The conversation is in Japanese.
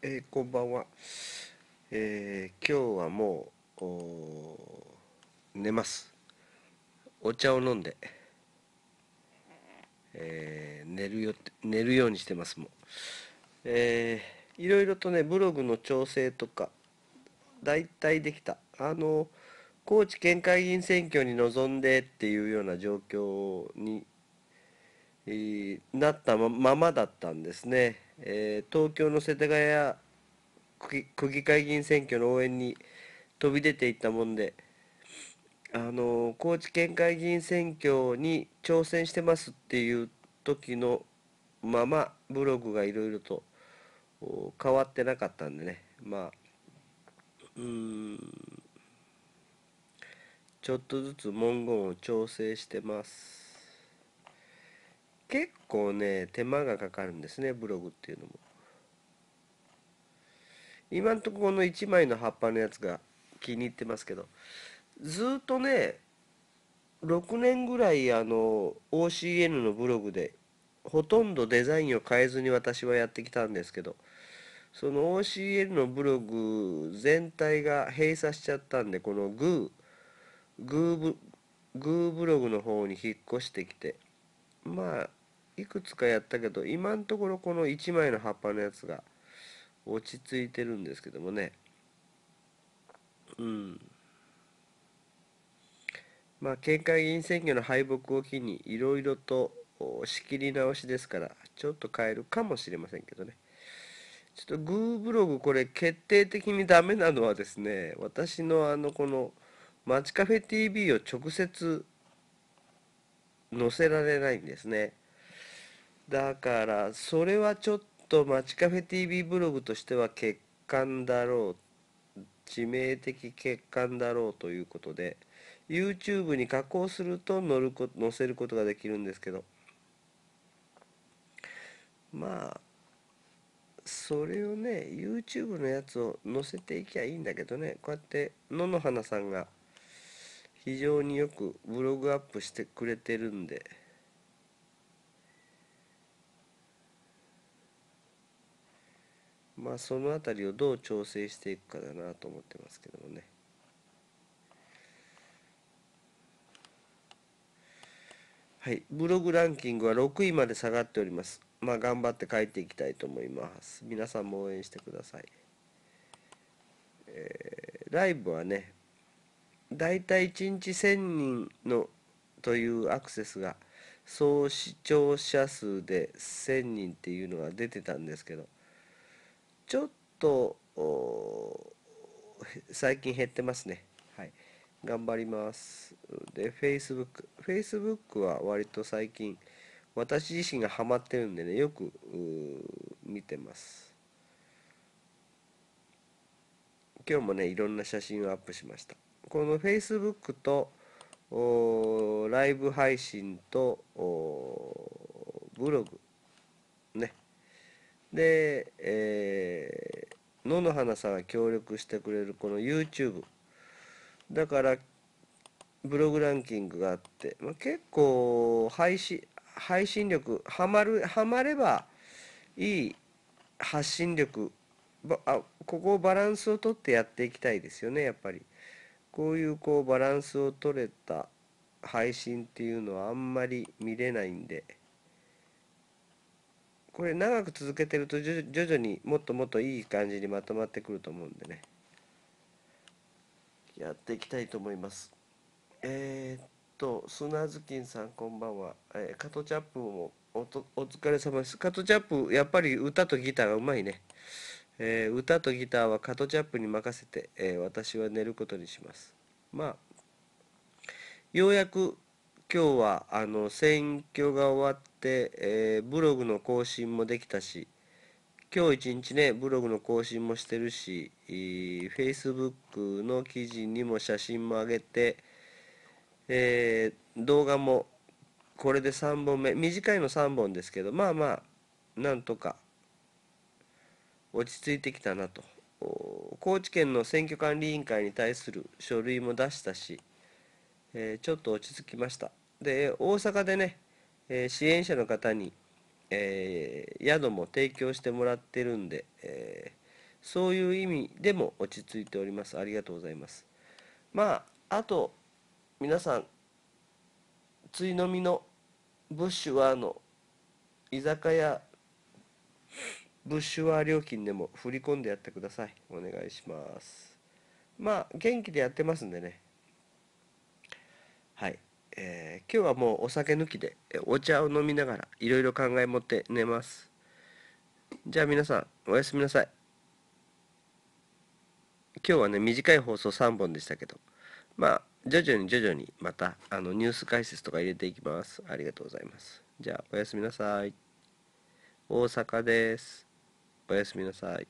えー、こんばんは、えー、今日はもう寝ますお茶を飲んで、えー、寝るよ寝るようにしてますもう、えー、いろいろとねブログの調整とか大体できたあの高知県会議員選挙に臨んでっていうような状況に、えー、なったままだったんですねえー、東京の世田谷区議会議員選挙の応援に飛び出ていったもんで、あのー、高知県会議員選挙に挑戦してますっていう時のままブログがいろいろと変わってなかったんでねまあうんちょっとずつ文言を調整してます結構ね手間がかかるんですねブログっていうのも今んとここの1枚の葉っぱのやつが気に入ってますけどずっとね6年ぐらいあの OCN のブログでほとんどデザインを変えずに私はやってきたんですけどその o c n のブログ全体が閉鎖しちゃったんでこのグーグーブグーブログの方に引っ越してきてまあいくつかやったけど今のところこの1枚の葉っぱのやつが落ち着いてるんですけどもねうんまあ県会議員選挙の敗北を機にいろいろと仕切り直しですからちょっと変えるかもしれませんけどねちょっとグーブログこれ決定的にダメなのはですね私のあのこのマチカフェ TV を直接載せられないんですね。だからそれはちょっとチカフェ TV ブログとしては欠陥だろう致命的欠陥だろうということで YouTube に加工すると載るこ載せることができるんですけどまあそれをね YouTube のやつを載せていきゃいいんだけどねこうやって野々花さんが非常によくブログアップしてくれてるんで。まあその辺りをどう調整していくかだなと思ってますけどもねはいブログランキングは6位まで下がっておりますまあ頑張って書いていきたいと思います皆さんも応援してくださいえー、ライブはねだいたい1日1000人のというアクセスが総視聴者数で1000人っていうのが出てたんですけどちょっと最近減ってますね。はい。頑張ります。で、Facebook。Facebook は割と最近、私自身がハマってるんでね、よく見てます。今日もね、いろんな写真をアップしました。この Facebook とライブ配信とブログねで、えー、野の花さんが協力してくれるこの YouTube。だから、ブログランキングがあって、まあ、結構配信、配信力、はまる、はまればいい発信力、ばあここをバランスをとってやっていきたいですよね、やっぱり。こういうこうバランスを取れた配信っていうのはあんまり見れないんで。これ長く続けてると徐々にもっともっといい感じにまとまってくると思うんでねやっていきたいと思いますえー、っと砂ずきんさんこんばんは、えー、カトチャップもお疲れ様ですカトチャップやっぱり歌とギターがうまいね、えー、歌とギターはカトチャップに任せて、え私は寝ることにしますまあようやく今日はあの選挙が終わって、えー、ブログの更新もできたし今日一日ねブログの更新もしてるし、えー、Facebook の記事にも写真も上げて、えー、動画もこれで3本目短いの3本ですけどまあまあなんとか落ち着いてきたなと高知県の選挙管理委員会に対する書類も出したし、えー、ちょっと落ち着きましたで大阪でね、えー、支援者の方に、えー、宿も提供してもらってるんで、えー、そういう意味でも落ち着いておりますありがとうございますまああと皆さんついのみのブッシュワーの居酒屋ブッシュワー料金でも振り込んでやってくださいお願いしますまあ元気でやってますんでねはいえー、今日はもうお酒抜きでお茶を飲みながらいろいろ考え持って寝ますじゃあ皆さんおやすみなさい今日はね短い放送3本でしたけどまあ徐々に徐々にまたあのニュース解説とか入れていきますありがとうございますじゃあおやすみなさい大阪ですおやすみなさい